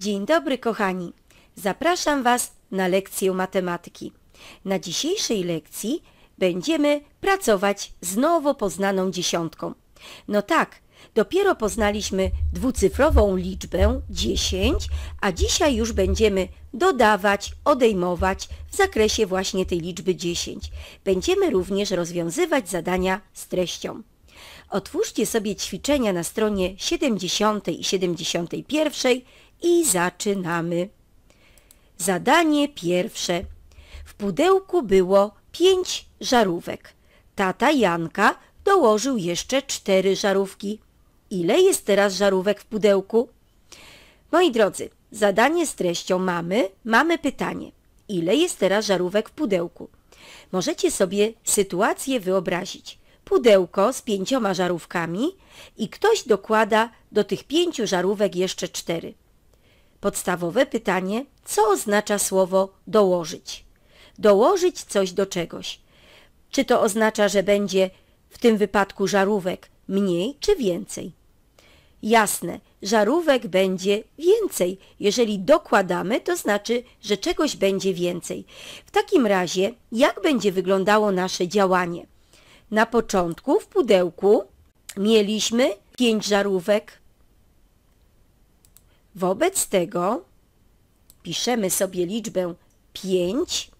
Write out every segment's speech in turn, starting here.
Dzień dobry kochani. Zapraszam Was na lekcję matematyki. Na dzisiejszej lekcji będziemy pracować z nowo poznaną dziesiątką. No tak, dopiero poznaliśmy dwucyfrową liczbę 10, a dzisiaj już będziemy dodawać, odejmować w zakresie właśnie tej liczby 10. Będziemy również rozwiązywać zadania z treścią. Otwórzcie sobie ćwiczenia na stronie 70 i 71 i zaczynamy. Zadanie pierwsze. W pudełku było pięć żarówek. Tata Janka dołożył jeszcze cztery żarówki. Ile jest teraz żarówek w pudełku? Moi drodzy, zadanie z treścią mamy, mamy pytanie. Ile jest teraz żarówek w pudełku? Możecie sobie sytuację wyobrazić pudełko z pięcioma żarówkami i ktoś dokłada do tych pięciu żarówek jeszcze cztery. Podstawowe pytanie, co oznacza słowo dołożyć? Dołożyć coś do czegoś. Czy to oznacza, że będzie w tym wypadku żarówek mniej czy więcej? Jasne, żarówek będzie więcej. Jeżeli dokładamy, to znaczy, że czegoś będzie więcej. W takim razie, jak będzie wyglądało nasze działanie? Na początku w pudełku mieliśmy 5 żarówek. Wobec tego piszemy sobie liczbę 5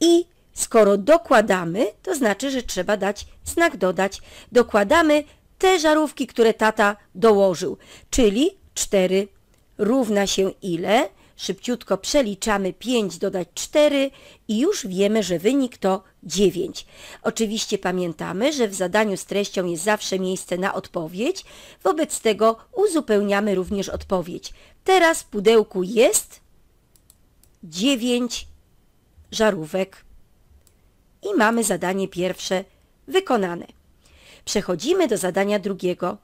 i skoro dokładamy, to znaczy, że trzeba dać znak dodać. Dokładamy te żarówki, które tata dołożył, czyli 4 równa się ile? Szybciutko przeliczamy 5 dodać 4 i już wiemy, że wynik to 9. Oczywiście pamiętamy, że w zadaniu z treścią jest zawsze miejsce na odpowiedź, wobec tego uzupełniamy również odpowiedź. Teraz w pudełku jest 9 żarówek i mamy zadanie pierwsze wykonane. Przechodzimy do zadania drugiego.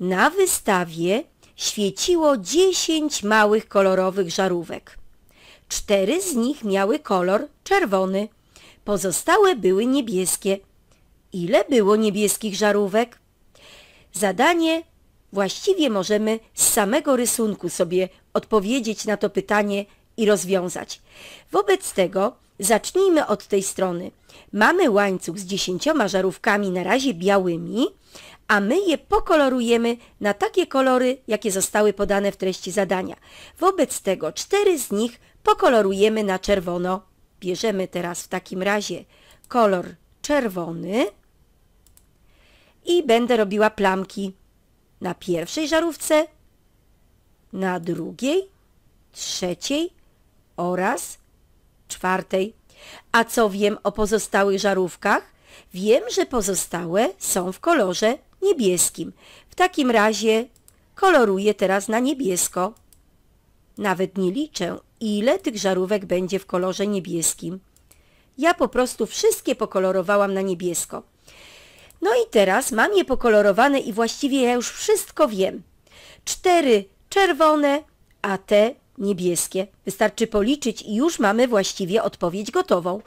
Na wystawie świeciło dziesięć małych kolorowych żarówek. Cztery z nich miały kolor czerwony, pozostałe były niebieskie. Ile było niebieskich żarówek? Zadanie właściwie możemy z samego rysunku sobie odpowiedzieć na to pytanie i rozwiązać. Wobec tego zacznijmy od tej strony. Mamy łańcuch z dziesięcioma żarówkami na razie białymi, a my je pokolorujemy na takie kolory, jakie zostały podane w treści zadania. Wobec tego cztery z nich pokolorujemy na czerwono. Bierzemy teraz w takim razie kolor czerwony i będę robiła plamki na pierwszej żarówce, na drugiej, trzeciej oraz czwartej. A co wiem o pozostałych żarówkach? Wiem, że pozostałe są w kolorze niebieskim. W takim razie koloruję teraz na niebiesko. Nawet nie liczę, ile tych żarówek będzie w kolorze niebieskim. Ja po prostu wszystkie pokolorowałam na niebiesko. No i teraz mam je pokolorowane i właściwie ja już wszystko wiem. Cztery czerwone, a te niebieskie. Wystarczy policzyć i już mamy właściwie odpowiedź gotową.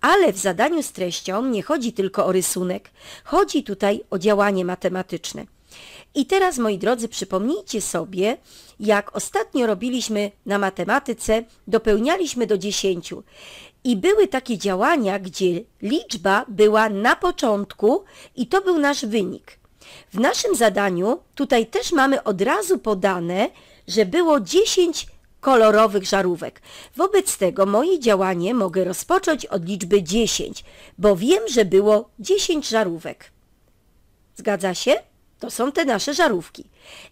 Ale w zadaniu z treścią nie chodzi tylko o rysunek. Chodzi tutaj o działanie matematyczne. I teraz, moi drodzy, przypomnijcie sobie, jak ostatnio robiliśmy na matematyce, dopełnialiśmy do dziesięciu. I były takie działania, gdzie liczba była na początku i to był nasz wynik. W naszym zadaniu tutaj też mamy od razu podane, że było 10 kolorowych żarówek. Wobec tego moje działanie mogę rozpocząć od liczby 10, bo wiem, że było 10 żarówek. Zgadza się? To są te nasze żarówki.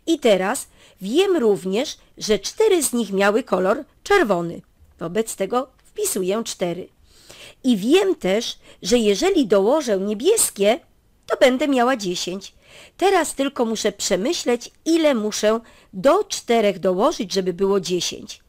I teraz wiem również, że cztery z nich miały kolor czerwony. Wobec tego wpisuję 4. I wiem też, że jeżeli dołożę niebieskie, to będę miała 10. Teraz tylko muszę przemyśleć, ile muszę do czterech dołożyć, żeby było dziesięć.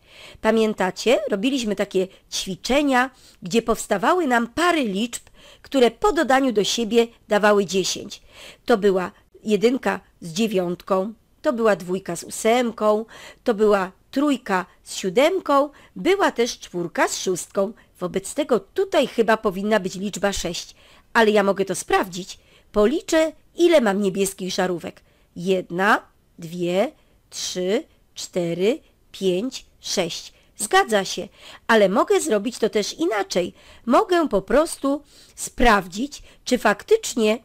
Pamiętacie, robiliśmy takie ćwiczenia, gdzie powstawały nam pary liczb, które po dodaniu do siebie dawały dziesięć. To była jedynka z dziewiątką, to była dwójka z ósemką, to była trójka z siódemką, była też czwórka z szóstką. Wobec tego tutaj chyba powinna być liczba sześć, ale ja mogę to sprawdzić. Policzę Ile mam niebieskich żarówek? Jedna, dwie, trzy, cztery, pięć, sześć. Zgadza się, ale mogę zrobić to też inaczej. Mogę po prostu sprawdzić, czy faktycznie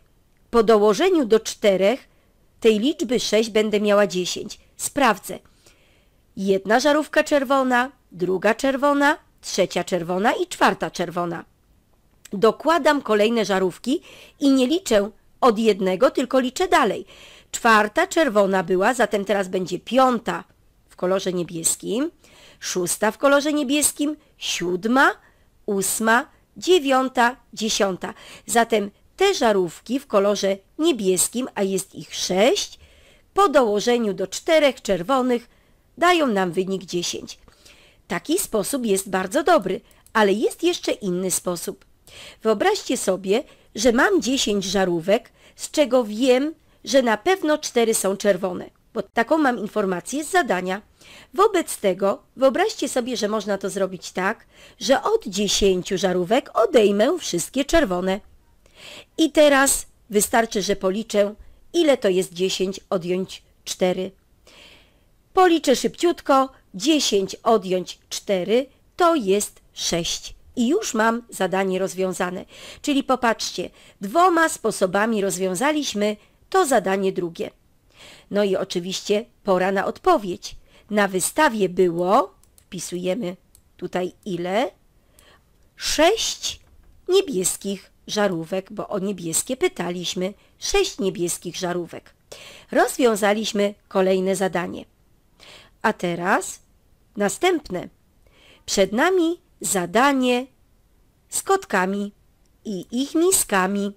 po dołożeniu do czterech tej liczby sześć będę miała dziesięć. Sprawdzę. Jedna żarówka czerwona, druga czerwona, trzecia czerwona i czwarta czerwona. Dokładam kolejne żarówki i nie liczę od jednego tylko liczę dalej. Czwarta czerwona była, zatem teraz będzie piąta w kolorze niebieskim, szósta w kolorze niebieskim, siódma, ósma, dziewiąta, dziesiąta. Zatem te żarówki w kolorze niebieskim, a jest ich sześć, po dołożeniu do czterech czerwonych dają nam wynik 10. Taki sposób jest bardzo dobry, ale jest jeszcze inny sposób. Wyobraźcie sobie, że mam 10 żarówek, z czego wiem, że na pewno 4 są czerwone, bo taką mam informację z zadania. Wobec tego wyobraźcie sobie, że można to zrobić tak, że od 10 żarówek odejmę wszystkie czerwone. I teraz wystarczy, że policzę, ile to jest 10 odjąć 4. Policzę szybciutko, 10 odjąć 4 to jest 6. I już mam zadanie rozwiązane. Czyli popatrzcie, dwoma sposobami rozwiązaliśmy to zadanie drugie. No i oczywiście pora na odpowiedź. Na wystawie było, wpisujemy tutaj ile, sześć niebieskich żarówek, bo o niebieskie pytaliśmy, sześć niebieskich żarówek. Rozwiązaliśmy kolejne zadanie. A teraz następne. Przed nami zadanie z kotkami i ich miskami.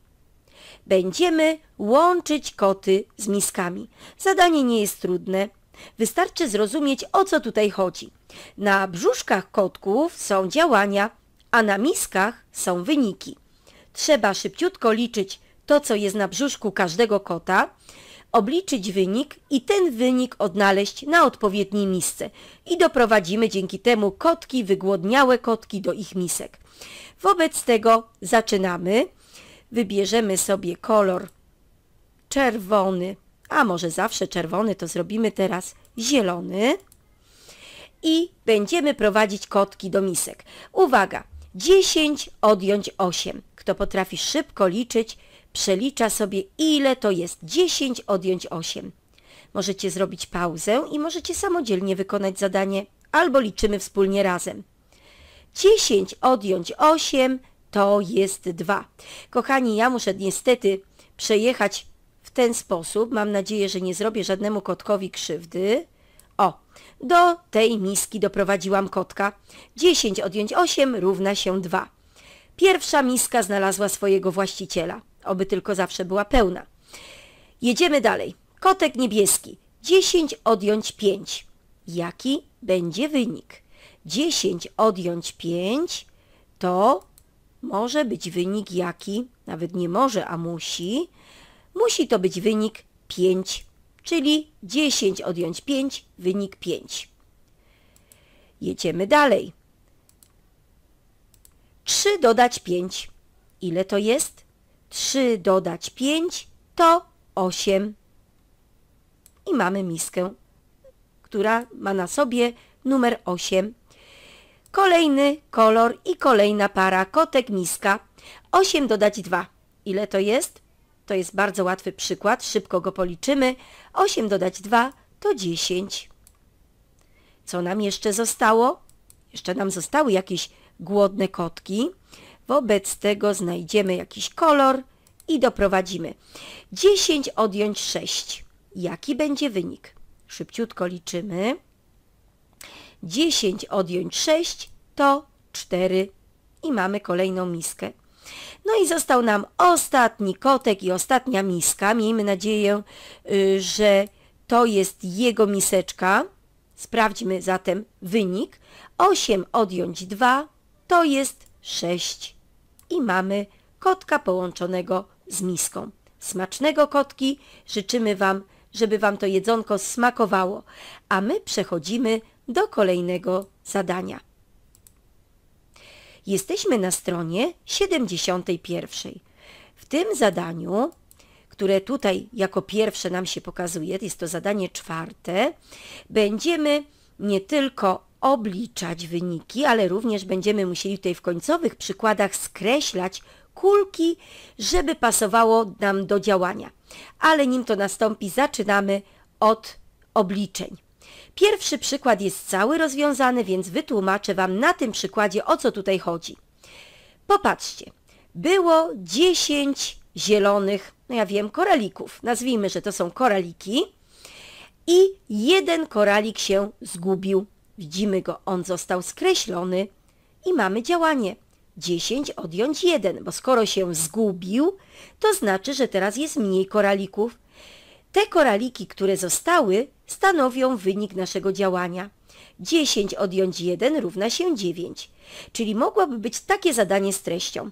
Będziemy łączyć koty z miskami. Zadanie nie jest trudne. Wystarczy zrozumieć, o co tutaj chodzi. Na brzuszkach kotków są działania, a na miskach są wyniki. Trzeba szybciutko liczyć to, co jest na brzuszku każdego kota obliczyć wynik i ten wynik odnaleźć na odpowiednim miejsce. i doprowadzimy dzięki temu kotki, wygłodniałe kotki do ich misek. Wobec tego zaczynamy. Wybierzemy sobie kolor czerwony, a może zawsze czerwony, to zrobimy teraz zielony i będziemy prowadzić kotki do misek. Uwaga, 10 odjąć 8. Kto potrafi szybko liczyć, Przelicza sobie, ile to jest 10 odjąć 8. Możecie zrobić pauzę i możecie samodzielnie wykonać zadanie, albo liczymy wspólnie razem. 10 odjąć 8 to jest 2. Kochani, ja muszę niestety przejechać w ten sposób. Mam nadzieję, że nie zrobię żadnemu kotkowi krzywdy. O, do tej miski doprowadziłam kotka. 10 odjąć 8 równa się 2. Pierwsza miska znalazła swojego właściciela. Oby tylko zawsze była pełna. Jedziemy dalej. Kotek niebieski. 10 odjąć 5. Jaki będzie wynik? 10 odjąć 5 to może być wynik jaki? Nawet nie może, a musi. Musi to być wynik 5, czyli 10 odjąć 5, wynik 5. Jedziemy dalej. 3 dodać 5. Ile to jest? 3 dodać 5 to 8. I mamy miskę, która ma na sobie numer 8. Kolejny kolor i kolejna para, kotek, miska. 8 dodać 2. Ile to jest? To jest bardzo łatwy przykład, szybko go policzymy. 8 dodać 2 to 10. Co nam jeszcze zostało? Jeszcze nam zostały jakieś głodne kotki. Wobec tego znajdziemy jakiś kolor i doprowadzimy. 10 odjąć 6. Jaki będzie wynik? Szybciutko liczymy. 10 odjąć 6 to 4 i mamy kolejną miskę. No i został nam ostatni kotek i ostatnia miska. Miejmy nadzieję, y, że to jest jego miseczka. Sprawdźmy zatem wynik. 8 odjąć 2 to jest 6 i mamy kotka połączonego z miską. Smacznego kotki, życzymy Wam, żeby Wam to jedzonko smakowało, a my przechodzimy do kolejnego zadania. Jesteśmy na stronie 71. W tym zadaniu, które tutaj jako pierwsze nam się pokazuje, jest to zadanie czwarte, będziemy nie tylko obliczać wyniki, ale również będziemy musieli tutaj w końcowych przykładach skreślać kulki, żeby pasowało nam do działania. Ale nim to nastąpi, zaczynamy od obliczeń. Pierwszy przykład jest cały rozwiązany, więc wytłumaczę Wam na tym przykładzie, o co tutaj chodzi. Popatrzcie, było 10 zielonych, no ja wiem, koralików. Nazwijmy, że to są koraliki. I jeden koralik się zgubił. Widzimy go, on został skreślony i mamy działanie. 10 odjąć 1, bo skoro się zgubił, to znaczy, że teraz jest mniej koralików. Te koraliki, które zostały, stanowią wynik naszego działania. 10 odjąć 1 równa się 9, czyli mogłoby być takie zadanie z treścią.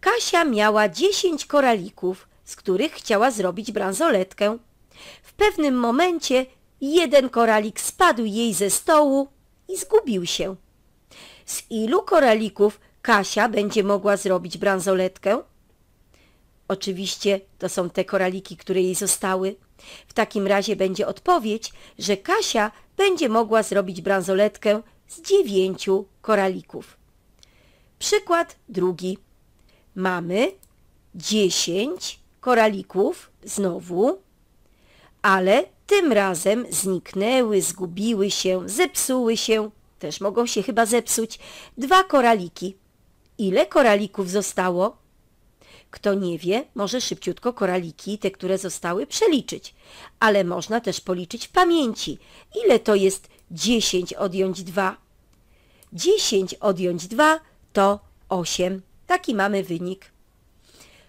Kasia miała 10 koralików, z których chciała zrobić bransoletkę. W pewnym momencie Jeden koralik spadł jej ze stołu i zgubił się. Z ilu koralików Kasia będzie mogła zrobić bransoletkę? Oczywiście to są te koraliki, które jej zostały. W takim razie będzie odpowiedź, że Kasia będzie mogła zrobić bransoletkę z dziewięciu koralików. Przykład drugi. Mamy dziesięć koralików znowu, ale tym razem zniknęły, zgubiły się, zepsuły się, też mogą się chyba zepsuć, dwa koraliki. Ile koralików zostało? Kto nie wie, może szybciutko koraliki, te, które zostały, przeliczyć. Ale można też policzyć w pamięci. Ile to jest 10 odjąć 2? 10 odjąć 2 to 8. Taki mamy wynik.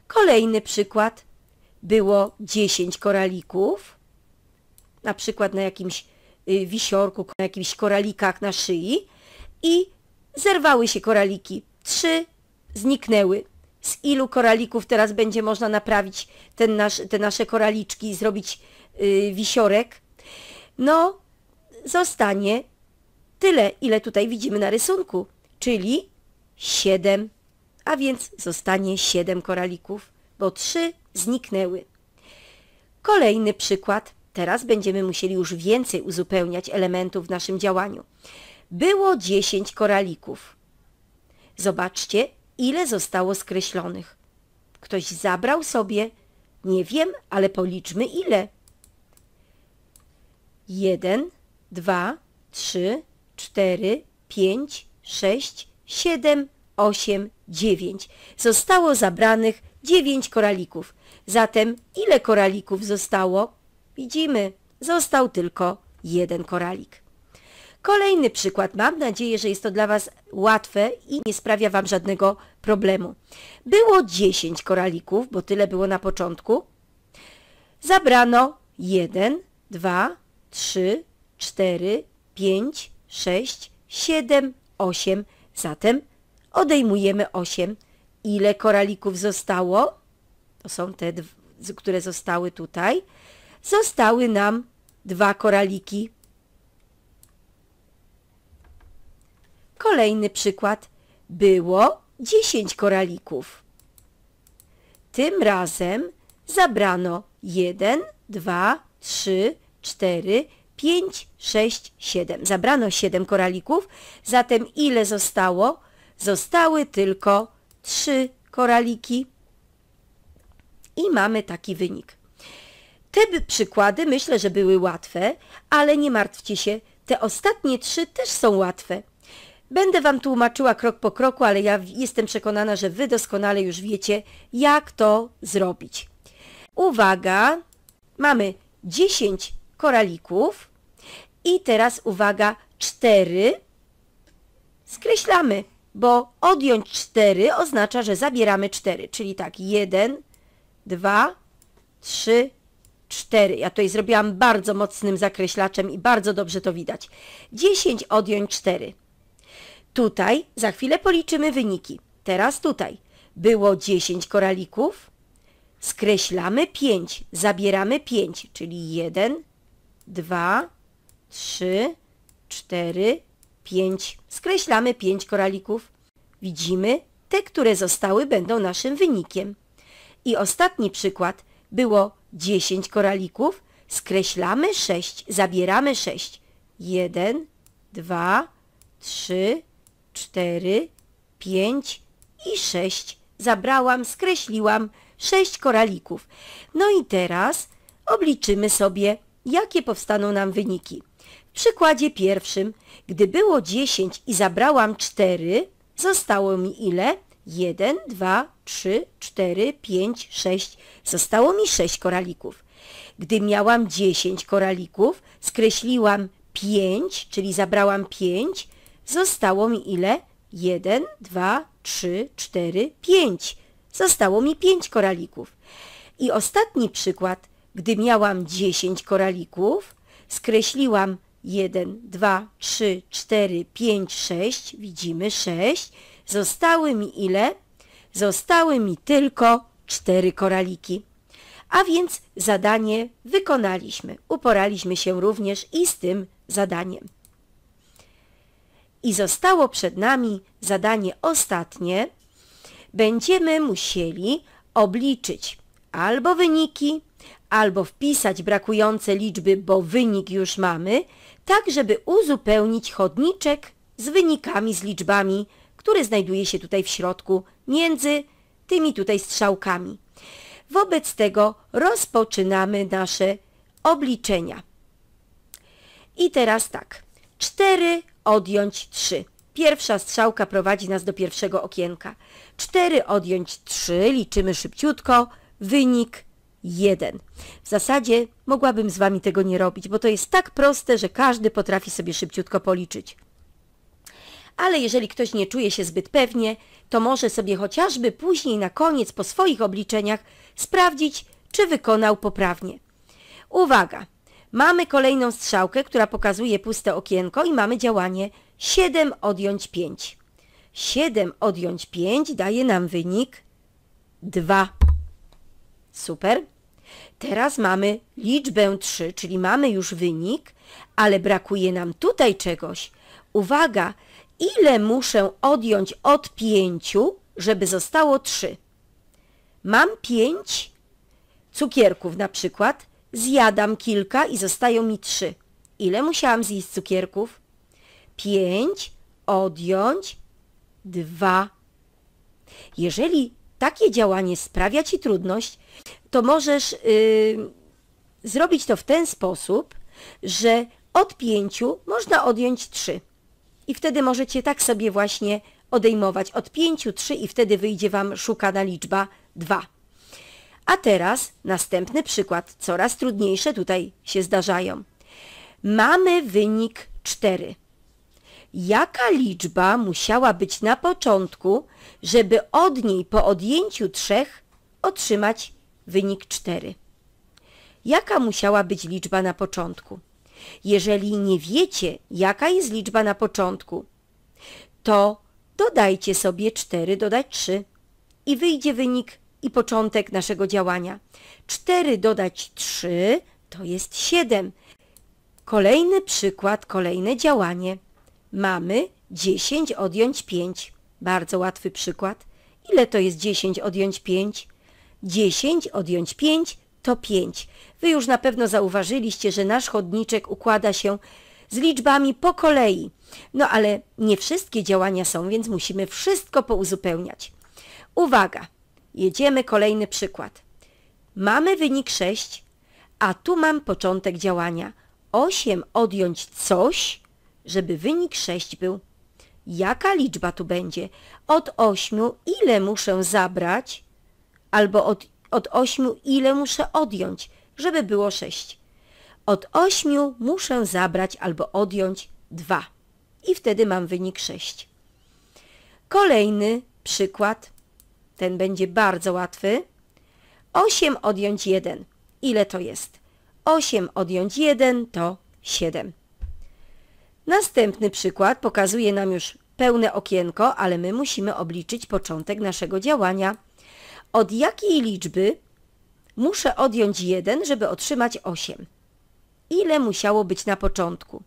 Kolejny przykład. Było 10 koralików, na przykład na jakimś y, wisiorku, na jakimś koralikach na szyi i zerwały się koraliki. Trzy zniknęły. Z ilu koralików teraz będzie można naprawić ten nasz, te nasze koraliczki i zrobić yy, wisiorek? No, zostanie tyle, ile tutaj widzimy na rysunku, czyli 7, a więc zostanie 7 koralików, bo 3 zniknęły. Kolejny przykład. Teraz będziemy musieli już więcej uzupełniać elementów w naszym działaniu. Było 10 koralików. Zobaczcie, ile zostało skreślonych. Ktoś zabrał sobie, nie wiem, ale policzmy ile. 1, 2, 3, 4, 5, 6, 7, 8, 9. Zostało zabranych 9 koralików. Zatem ile koralików zostało? Widzimy, został tylko jeden koralik. Kolejny przykład. Mam nadzieję, że jest to dla Was łatwe i nie sprawia Wam żadnego problemu. Było 10 koralików, bo tyle było na początku. Zabrano 1, 2, 3, 4, 5, 6, 7, 8. Zatem odejmujemy 8. Ile koralików zostało? To są te, które zostały tutaj zostały nam dwa koraliki. Kolejny przykład. Było 10 koralików. Tym razem zabrano 1, 2, 3, 4, 5, 6, 7. Zabrano 7 koralików, zatem ile zostało? Zostały tylko 3 koraliki. I mamy taki wynik. Te przykłady myślę, że były łatwe, ale nie martwcie się, te ostatnie trzy też są łatwe. Będę Wam tłumaczyła krok po kroku, ale ja jestem przekonana, że Wy doskonale już wiecie, jak to zrobić. Uwaga, mamy 10 koralików i teraz uwaga, 4 skreślamy, bo odjąć 4 oznacza, że zabieramy 4, czyli tak 1, 2, 3, 4. Ja tutaj zrobiłam bardzo mocnym zakreślaczem i bardzo dobrze to widać. 10 odjąć 4. Tutaj za chwilę policzymy wyniki. Teraz tutaj. Było 10 koralików. Skreślamy 5. Zabieramy 5, czyli 1, 2, 3, 4, 5. Skreślamy 5 koralików. Widzimy, te, które zostały, będą naszym wynikiem. I ostatni przykład. Było 10 koralików, skreślamy 6, zabieramy 6. 1, 2, 3, 4, 5 i 6. Zabrałam, skreśliłam 6 koralików. No i teraz obliczymy sobie, jakie powstaną nam wyniki. W przykładzie pierwszym, gdy było 10 i zabrałam 4, zostało mi ile? 1, 2, 3, 4, 5, 6. Zostało mi 6 koralików. Gdy miałam 10 koralików, skreśliłam 5, czyli zabrałam 5. Zostało mi ile? 1, 2, 3, 4, 5. Zostało mi 5 koralików. I ostatni przykład. Gdy miałam 10 koralików, skreśliłam 1, 2, 3, 4, 5, 6. Widzimy 6 Zostały mi ile? Zostały mi tylko cztery koraliki. A więc zadanie wykonaliśmy. Uporaliśmy się również i z tym zadaniem. I zostało przed nami zadanie ostatnie. Będziemy musieli obliczyć albo wyniki, albo wpisać brakujące liczby, bo wynik już mamy, tak żeby uzupełnić chodniczek z wynikami, z liczbami który znajduje się tutaj w środku, między tymi tutaj strzałkami. Wobec tego rozpoczynamy nasze obliczenia. I teraz tak, 4 odjąć 3. Pierwsza strzałka prowadzi nas do pierwszego okienka. 4 odjąć 3, liczymy szybciutko, wynik 1. W zasadzie mogłabym z Wami tego nie robić, bo to jest tak proste, że każdy potrafi sobie szybciutko policzyć ale jeżeli ktoś nie czuje się zbyt pewnie, to może sobie chociażby później na koniec po swoich obliczeniach sprawdzić, czy wykonał poprawnie. Uwaga! Mamy kolejną strzałkę, która pokazuje puste okienko i mamy działanie 7 odjąć 5. 7 odjąć 5 daje nam wynik 2. Super. Teraz mamy liczbę 3, czyli mamy już wynik, ale brakuje nam tutaj czegoś. Uwaga, ile muszę odjąć od pięciu, żeby zostało trzy? Mam pięć cukierków na przykład, zjadam kilka i zostają mi trzy. Ile musiałam zjeść cukierków? Pięć odjąć dwa. Jeżeli takie działanie sprawia Ci trudność, to możesz yy, zrobić to w ten sposób, że od pięciu można odjąć trzy i wtedy możecie tak sobie właśnie odejmować od 5, 3 i wtedy wyjdzie Wam szukana liczba 2. A teraz następny przykład, coraz trudniejsze tutaj się zdarzają. Mamy wynik 4. Jaka liczba musiała być na początku, żeby od niej po odjęciu 3 otrzymać wynik 4? Jaka musiała być liczba na początku? Jeżeli nie wiecie, jaka jest liczba na początku, to dodajcie sobie 4 dodać 3 i wyjdzie wynik i początek naszego działania. 4 dodać 3 to jest 7. Kolejny przykład, kolejne działanie. Mamy 10 odjąć 5. Bardzo łatwy przykład. Ile to jest 10 odjąć 5? 10 odjąć 5 to pięć. Wy już na pewno zauważyliście, że nasz chodniczek układa się z liczbami po kolei. No ale nie wszystkie działania są, więc musimy wszystko pouzupełniać. Uwaga! Jedziemy kolejny przykład. Mamy wynik 6, a tu mam początek działania. 8 odjąć coś, żeby wynik 6 był. Jaka liczba tu będzie? Od 8 ile muszę zabrać? Albo od od ośmiu ile muszę odjąć, żeby było sześć? Od ośmiu muszę zabrać albo odjąć dwa. I wtedy mam wynik sześć. Kolejny przykład. Ten będzie bardzo łatwy. 8 odjąć 1. Ile to jest? 8 odjąć 1 to 7. Następny przykład pokazuje nam już pełne okienko, ale my musimy obliczyć początek naszego działania. Od jakiej liczby muszę odjąć 1, żeby otrzymać 8? Ile musiało być na początku?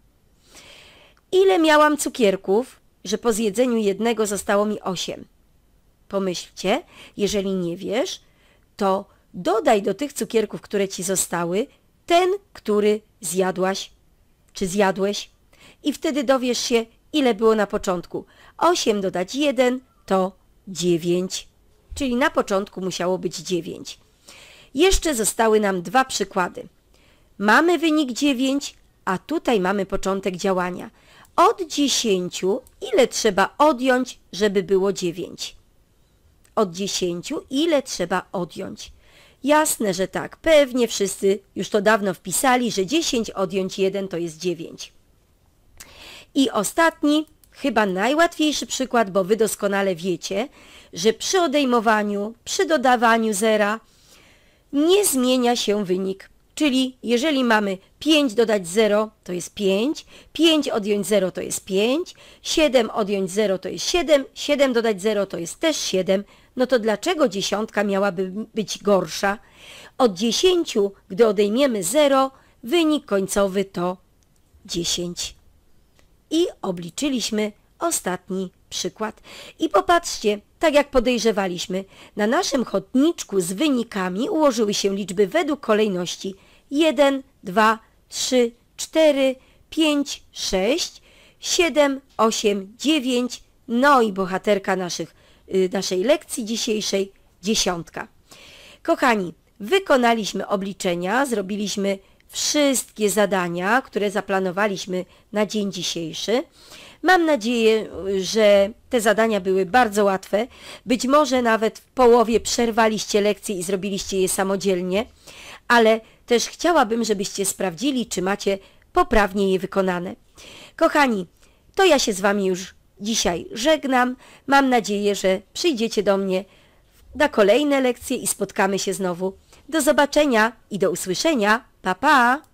Ile miałam cukierków, że po zjedzeniu jednego zostało mi 8? Pomyślcie, jeżeli nie wiesz, to dodaj do tych cukierków, które ci zostały, ten, który zjadłaś czy zjadłeś i wtedy dowiesz się, ile było na początku. 8 dodać 1 to 9 czyli na początku musiało być 9. Jeszcze zostały nam dwa przykłady. Mamy wynik 9, a tutaj mamy początek działania. Od 10 ile trzeba odjąć, żeby było 9? Od 10 ile trzeba odjąć? Jasne, że tak. Pewnie wszyscy już to dawno wpisali, że 10 odjąć 1 to jest 9. I ostatni Chyba najłatwiejszy przykład, bo wy doskonale wiecie, że przy odejmowaniu, przy dodawaniu zera nie zmienia się wynik. Czyli jeżeli mamy 5 dodać 0 to jest 5, 5 odjąć 0 to jest 5, 7 odjąć 0 to jest 7, 7 dodać 0 to jest też 7, no to dlaczego dziesiątka miałaby być gorsza? Od 10, gdy odejmiemy 0, wynik końcowy to 10 i obliczyliśmy ostatni przykład. I popatrzcie, tak jak podejrzewaliśmy, na naszym chodniczku z wynikami ułożyły się liczby według kolejności 1, 2, 3, 4, 5, 6, 7, 8, 9, no i bohaterka naszych, y, naszej lekcji dzisiejszej, dziesiątka. Kochani, wykonaliśmy obliczenia, zrobiliśmy wszystkie zadania, które zaplanowaliśmy na dzień dzisiejszy. Mam nadzieję, że te zadania były bardzo łatwe. Być może nawet w połowie przerwaliście lekcje i zrobiliście je samodzielnie, ale też chciałabym, żebyście sprawdzili, czy macie poprawnie je wykonane. Kochani, to ja się z Wami już dzisiaj żegnam. Mam nadzieję, że przyjdziecie do mnie na kolejne lekcje i spotkamy się znowu. Do zobaczenia i do usłyszenia. Pa, pa!